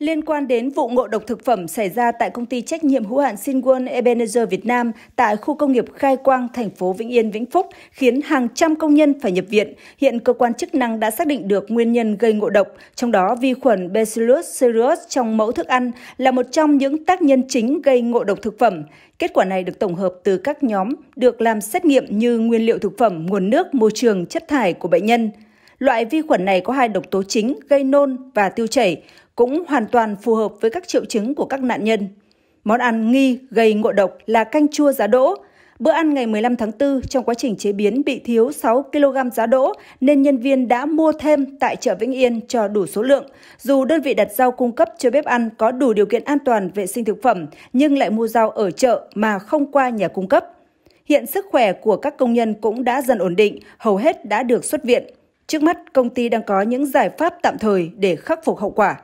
Liên quan đến vụ ngộ độc thực phẩm xảy ra tại công ty trách nhiệm hữu hạn Sinwon Ebenezer Việt Nam tại khu công nghiệp Khai Quang, thành phố Vĩnh Yên, Vĩnh Phúc, khiến hàng trăm công nhân phải nhập viện. Hiện cơ quan chức năng đã xác định được nguyên nhân gây ngộ độc, trong đó vi khuẩn Bacillus cereus trong mẫu thức ăn là một trong những tác nhân chính gây ngộ độc thực phẩm. Kết quả này được tổng hợp từ các nhóm được làm xét nghiệm như nguyên liệu thực phẩm, nguồn nước, môi trường, chất thải của bệnh nhân. Loại vi khuẩn này có hai độc tố chính gây nôn và tiêu chảy, cũng hoàn toàn phù hợp với các triệu chứng của các nạn nhân. Món ăn nghi gây ngộ độc là canh chua giá đỗ. Bữa ăn ngày 15 tháng 4 trong quá trình chế biến bị thiếu 6 kg giá đỗ nên nhân viên đã mua thêm tại chợ Vĩnh Yên cho đủ số lượng. Dù đơn vị đặt rau cung cấp cho bếp ăn có đủ điều kiện an toàn vệ sinh thực phẩm nhưng lại mua rau ở chợ mà không qua nhà cung cấp. Hiện sức khỏe của các công nhân cũng đã dần ổn định, hầu hết đã được xuất viện. Trước mắt, công ty đang có những giải pháp tạm thời để khắc phục hậu quả.